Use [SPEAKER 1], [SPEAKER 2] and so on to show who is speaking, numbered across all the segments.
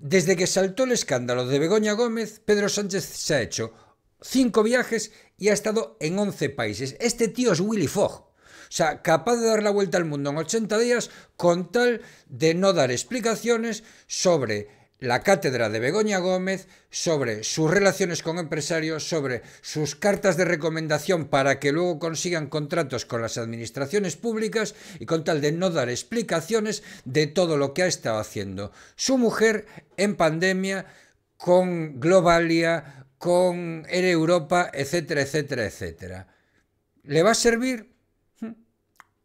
[SPEAKER 1] Desde que saltó el escándalo de Begoña Gómez, Pedro Sánchez se ha hecho cinco viajes y ha estado en 11 países. Este tío es Willy Fogg. O sea, capaz de dar la vuelta al mundo en 80 días con tal de no dar explicaciones sobre la cátedra de Begoña Gómez sobre sus relaciones con empresarios, sobre sus cartas de recomendación para que luego consigan contratos con las administraciones públicas y con tal de no dar explicaciones de todo lo que ha estado haciendo su mujer en pandemia con Globalia, con Air Europa, etcétera, etcétera, etcétera. ¿Le va a servir? Hm.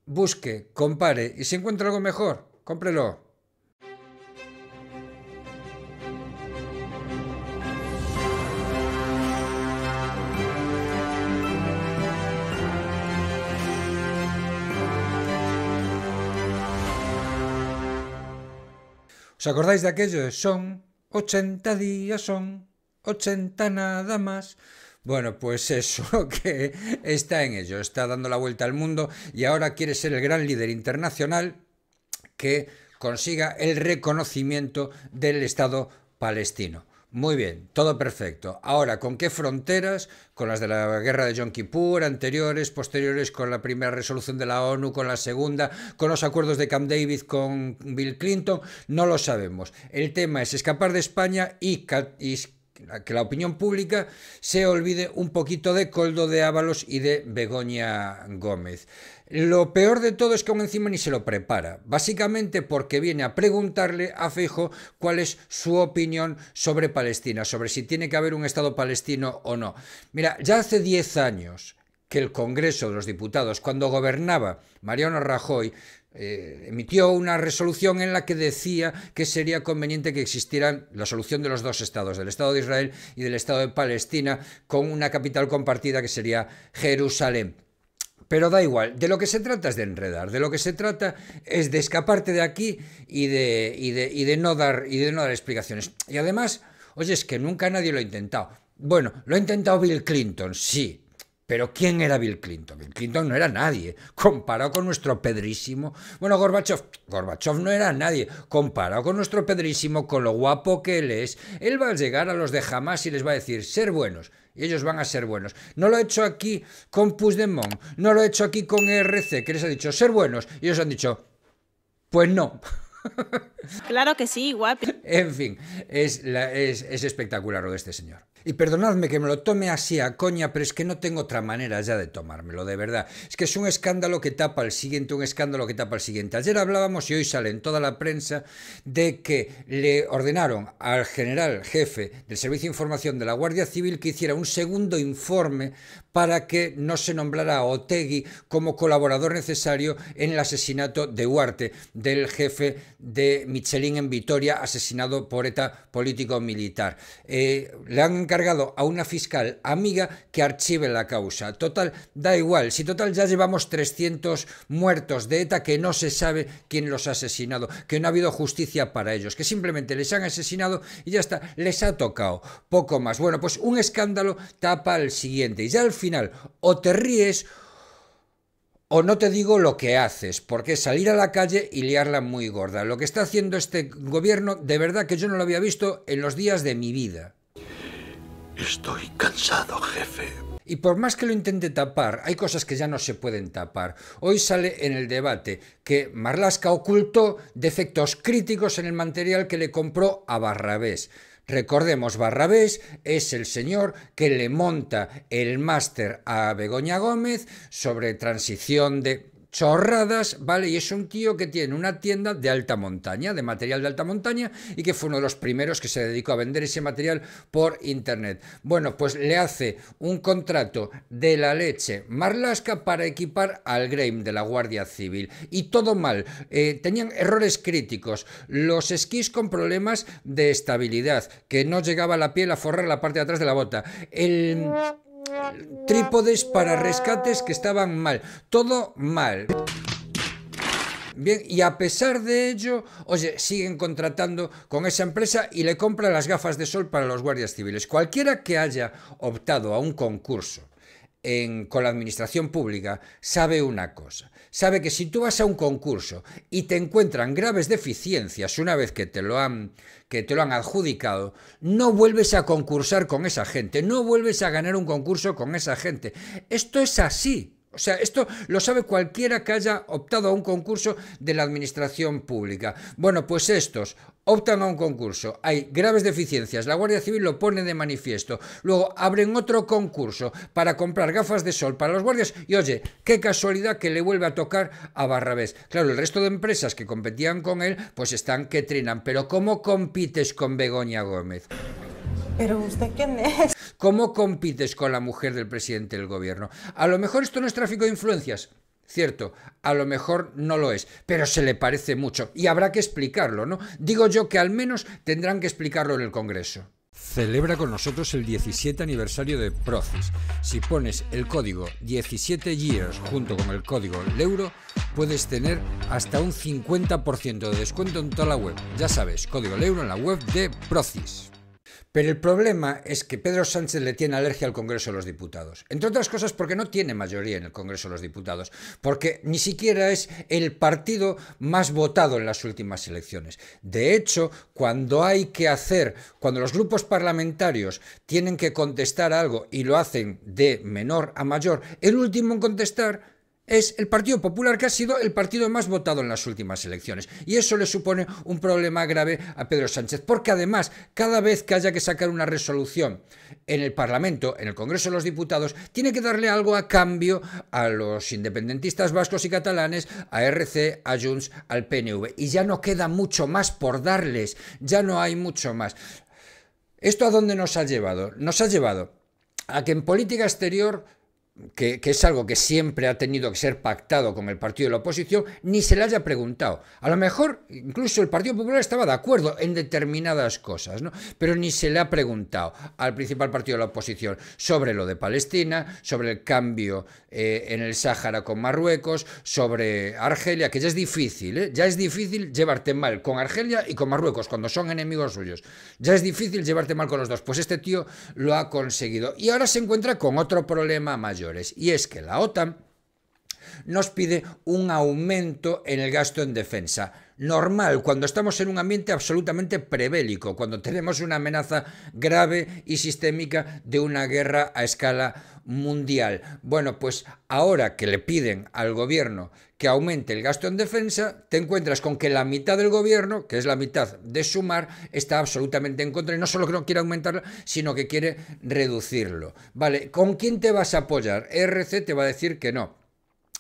[SPEAKER 1] Busque, compare y si encuentra algo mejor, cómprelo. ¿Os acordáis de aquello? Son 80 días, son 80 nada más. Bueno, pues eso, que está en ello, está dando la vuelta al mundo y ahora quiere ser el gran líder internacional que consiga el reconocimiento del Estado palestino. Muy bien, todo perfecto. Ahora, ¿con qué fronteras? Con las de la guerra de Yom Kippur, anteriores, posteriores, con la primera resolución de la ONU, con la segunda, con los acuerdos de Camp David con Bill Clinton, no lo sabemos. El tema es escapar de España y, y que la, opinión pública se olvide un poquito de Coldo de Ábalos y de Begoña Gómez. Lo peor de todo es que aún encima ni se lo prepara, básicamente porque viene a preguntarle a Fijo cuál es su opinión sobre Palestina, sobre si tiene que haber un Estado palestino o no. Mira, ya hace 10 años que el Congreso de los Diputados, cuando gobernaba Mariano Rajoy, eh, emitió una resolución en la que decía que sería conveniente que existiera la solución de los dos estados, del Estado de Israel y del Estado de Palestina, con una capital compartida que sería Jerusalén. Pero da igual, de lo que se trata es de enredar, de lo que se trata es de escaparte de aquí y de, no, dar, y de no dar explicaciones. Y además, oye, es que nunca nadie lo ha intentado. Bueno, lo ha intentado Bill Clinton, sí, pero ¿quién era Bill Clinton? Bill Clinton no era nadie, comparado con nuestro pedrísimo. Bueno, Gorbachev, Gorbachev no era nadie, comparado con nuestro pedrísimo, con lo guapo que él es. Él va a llegar a los de jamás y les va a decir, ser buenos. Y ellos van a ser buenos. No lo he hecho aquí con Puigdemont, no lo he hecho aquí con ERC, que les ha dicho, ser buenos. Y ellos han dicho, pues no. Claro que sí, guapo. En fin, es, es, es espectacular lo de este señor. Y perdonadme que me lo tome así a coña, pero es que no tengo otra manera ya de tomármelo, de verdad. Es que es un escándalo que tapa el siguiente, un escándalo que tapa el siguiente. Ayer hablábamos y hoy sale en toda la prensa de que le ordenaron al general jefe del Servicio de Información de la Guardia Civil que hiciera un segundo informe para que no se nombrara a Otegui como colaborador necesario en el asesinato de Huarte, del jefe de Michelin en Vitoria, asesinado por ETA político-militar. Eh, le han a una fiscal amiga que archive la causa. Total, da igual, si total ya llevamos 300 muertos de ETA que no se sabe quién los ha asesinado, que no ha habido justicia para ellos, que simplemente les han asesinado y ya está, les ha tocado, poco más. Bueno, pues un escándalo tapa al siguiente y ya al final o te ríes o no te digo lo que haces, porque es salir a la calle y liarla muy gorda. Lo que está haciendo este gobierno, de verdad que yo no lo había visto en los días de mi vida. Estoy cansado, jefe. Y por más que lo intente tapar, hay cosas que ya no se pueden tapar. Hoy sale en el debate que Marlasca ocultó defectos críticos en el material que le compró a Barrabés. Recordemos, Barrabés es el señor que le monta el máster a Begoña Gómez sobre transición de chorradas, ¿vale? Y es un tío que tiene una tienda de alta montaña, de material de alta montaña, y que fue uno de los primeros que se dedicó a vender ese material por internet. Bueno, pues le hace un contrato de la leche Marlasca para equipar al Graeme de la Guardia Civil. Y todo mal. Eh, tenían errores críticos. Los esquís con problemas de estabilidad, que no llegaba la piel a forrar la parte de atrás de la bota. El trípodes para rescates que estaban mal, todo mal. Bien, y a pesar de ello, oye, siguen contratando con esa empresa y le compran las gafas de sol para los guardias civiles. Cualquiera que haya optado a un concurso con la administración pública sabe una cosa, sabe que si tú vas a un concurso y te encuentran graves deficiencias una vez que te lo han, que te lo han adjudicado, no vuelves a concursar con esa gente, no vuelves a ganar un concurso con esa gente. Esto es así. O sea, esto lo sabe cualquiera que haya optado a un concurso de la administración pública. Bueno, pues estos optan a un concurso, hay graves deficiencias, la Guardia Civil lo pone de manifiesto, luego abren otro concurso para comprar gafas de sol para los guardias y oye, qué casualidad que le vuelve a tocar a Barrabés. Claro, el resto de empresas que competían con él pues están que trinan, pero ¿cómo compites con Begoña Gómez? Pero usted quién es? ¿Cómo compites con la mujer del presidente del gobierno? A lo mejor esto no es tráfico de influencias. Cierto, a lo mejor no lo es, pero se le parece mucho y habrá que explicarlo, ¿no? Digo yo que al menos tendrán que explicarlo en el Congreso. Celebra con nosotros el 17 aniversario de Procis. Si pones el código 17 years junto con el código Leuro, puedes tener hasta un 50% de descuento en toda la web. Ya sabes, código Leuro en la web de Procis. Pero el problema es que Pedro Sánchez le tiene alergia al Congreso de los Diputados. Entre otras cosas porque no tiene mayoría en el Congreso de los Diputados, porque ni siquiera es el partido más votado en las últimas elecciones. De hecho, cuando hay que hacer, cuando los grupos parlamentarios tienen que contestar algo y lo hacen de menor a mayor, el último en contestar es el Partido Popular que ha sido el partido más votado en las últimas elecciones. Y eso le supone un problema grave a Pedro Sánchez, porque además cada vez que haya que sacar una resolución en el Parlamento, en el Congreso de los Diputados, tiene que darle algo a cambio a los independentistas vascos y catalanes, a RC, a Junts, al PNV. Y ya no queda mucho más por darles, ya no hay mucho más. ¿Esto a dónde nos ha llevado? Nos ha llevado a que en política exterior que, es algo que siempre ha tenido que ser pactado con el partido de la oposición, ni se le haya preguntado. A lo mejor incluso el Partido Popular estaba de acuerdo en determinadas cosas, ¿no? pero ni se le ha preguntado al principal partido de la oposición sobre lo de Palestina, sobre el cambio eh, en el Sáhara con Marruecos, sobre Argelia, que ya es difícil, ¿eh? ya es difícil llevarte mal con Argelia y con Marruecos cuando son enemigos suyos. Ya es difícil llevarte mal con los dos. Pues este tío lo ha conseguido. Y ahora se encuentra con otro problema mayor y es que la OTAN nos pide un aumento en el gasto en defensa. Normal, cuando estamos en un ambiente absolutamente prebélico, cuando tenemos una amenaza grave y sistémica de una guerra a escala mundial. Bueno, pues ahora que le piden al gobierno que aumente el gasto en defensa, te encuentras con que la mitad del gobierno, que es la mitad de sumar, está absolutamente en contra y no solo que no quiere aumentarlo, sino que quiere reducirlo. Vale, ¿con quién te vas a apoyar? RC te va a decir que no.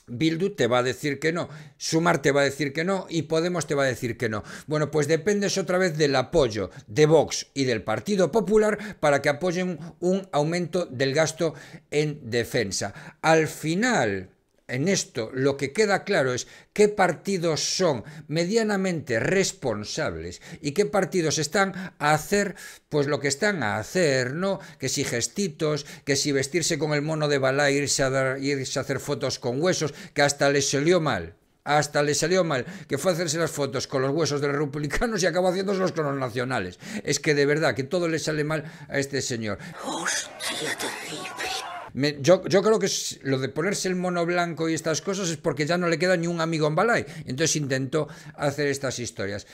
[SPEAKER 1] Bildu te va a decir que no, Sumar te va a decir que no y Podemos te va a decir que no. Bueno, pues dependes otra vez del apoyo de Vox y del Partido Popular para que apoyen un aumento del gasto en defensa. Al final, en esto lo que queda claro es qué partidos son medianamente responsables y qué partidos están a hacer pues lo que están a hacer, ¿no? Que si gestitos, que si vestirse con el mono de bala, irse a, irse a hacer fotos con huesos, que hasta les salió mal. Hasta les salió mal que fue a hacerse las fotos con los huesos de los republicanos y acabó haciéndoselos con los nacionales. Es que de verdad que todo le sale mal a este señor. Hostia, yo, creo que lo de ponerse el mono blanco y estas cosas es porque ya no le queda ni un amigo en Balai, Entonces intentó hacer estas historias.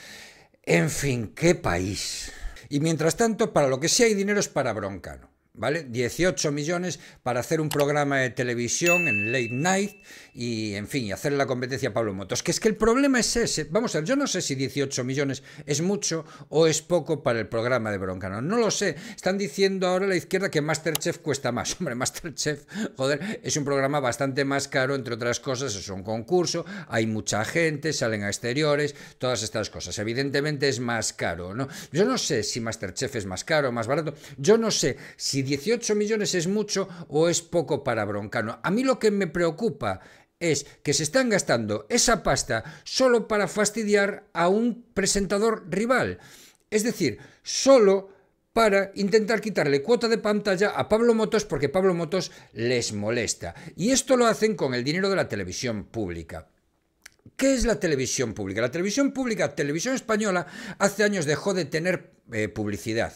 [SPEAKER 1] En fin, qué país. Y mientras tanto, para lo que sí hay dinero es para Broncano. ¿vale? 18 millones para hacer un programa de televisión en late night y, en fin, y hacer la competencia a Pablo Motos. Que es que el problema es ese. Vamos a ver, yo no sé si 18 millones es mucho o es poco para el programa de Broncano. No lo sé. Están diciendo ahora la izquierda que Masterchef cuesta más. Hombre, Masterchef, joder, es un programa bastante más caro, entre otras cosas, es un concurso, hay mucha gente, salen a exteriores, todas estas cosas. Evidentemente es más caro, ¿no? Yo no sé si Masterchef es más caro o más barato. Yo no sé si 18 millones es mucho o es poco para Broncano. A mí lo que me preocupa es que se están gastando esa pasta solo para fastidiar a un presentador rival. Es decir, solo para intentar quitarle cuota de pantalla a Pablo Motos porque Pablo Motos les molesta. Y esto lo hacen con el dinero de la televisión pública. ¿Qué es la televisión pública? La televisión pública, televisión española, hace años dejó de tener eh, publicidad.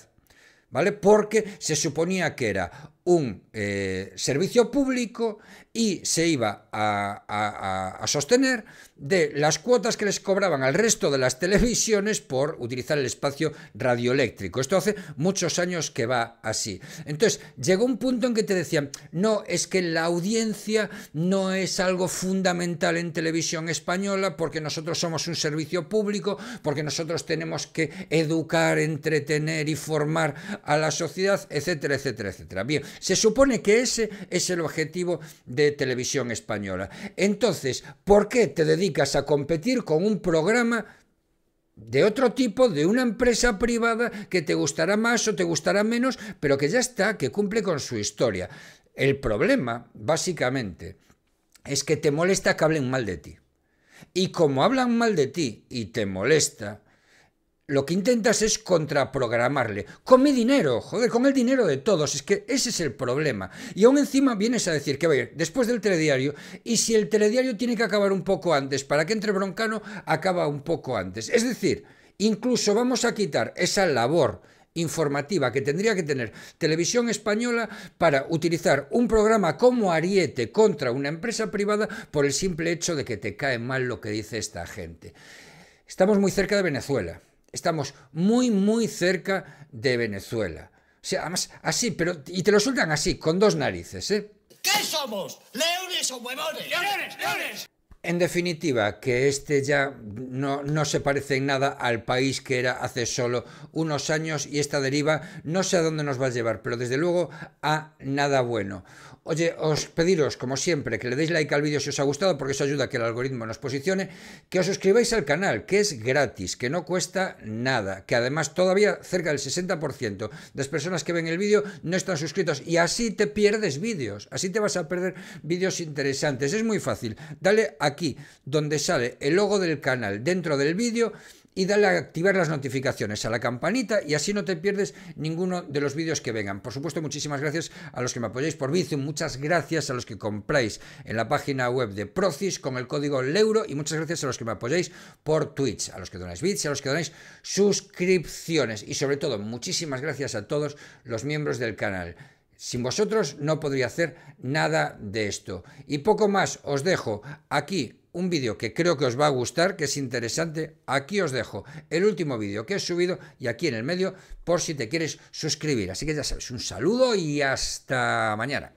[SPEAKER 1] ¿vale? Porque se suponía que era un eh, servicio público y se iba a, a, sostener de las cuotas que les cobraban al resto de las televisiones por utilizar el espacio radioeléctrico. Esto hace muchos años que va así. Entonces, llegó un punto en que te decían, no, es que la audiencia no es algo fundamental en televisión española porque nosotros somos un servicio público, porque nosotros tenemos que educar, entretener y formar a la sociedad, etcétera, etcétera, etcétera. Bien, se supone que ese es el objetivo de televisión española. Entonces, ¿por qué te dedicas a competir con un programa de otro tipo, de una empresa privada que te gustará más o te gustará menos, pero que ya está, que cumple con su historia? El problema, básicamente, es que te molesta que hablen mal de ti. Y como hablan mal de ti y te molesta, lo que intentas es contraprogramarle. Con mi dinero, joder, con el dinero de todos. Es que ese es el problema. Y aún encima vienes a decir que después del telediario. Y si el telediario tiene que acabar un poco antes, para que entre Broncano, acaba un poco antes. Es decir, incluso vamos a quitar esa labor informativa que tendría que tener Televisión Española para utilizar un programa como ariete contra una empresa privada por el simple hecho de que te cae mal lo que dice esta gente. Estamos muy cerca de Venezuela. Estamos muy, muy cerca de Venezuela. O sea, además, así, pero. Y te lo sueltan así, con dos narices, ¿eh? ¿Qué somos? ¿Leones o huevones? ¡Leones, leones! En definitiva, que este ya no, se parece en nada al país que era hace solo unos años y esta deriva no sé a dónde nos va a llevar, pero desde luego a nada bueno. Oye, os pediros, como siempre, que le deis like al vídeo si os ha gustado, porque eso ayuda a que el algoritmo nos posicione, que os suscribáis al canal, que es gratis, que no cuesta nada, que además todavía cerca del 60% de las personas que ven el vídeo no están suscritos y así te pierdes vídeos, así te vas a perder vídeos interesantes. Es muy fácil, dale aquí donde sale el logo del canal dentro del vídeo y dale a activar las notificaciones a la campanita y así no te pierdes ninguno de los vídeos que vengan. Por supuesto, muchísimas gracias a los que me apoyáis por Bizum, muchas gracias a los que compráis en la página web de Procis con el código LEURO y muchas gracias a los que me apoyáis por Twitch, a los que donáis bits, a los que donáis suscripciones y sobre todo muchísimas gracias a todos los miembros del canal. Sin vosotros no podría hacer nada de esto. Y poco más, os dejo aquí un vídeo que creo que os va a gustar, que es interesante. Aquí os dejo el último vídeo que he subido y aquí en el medio por si te quieres suscribir. Así que ya sabes, un saludo y hasta mañana.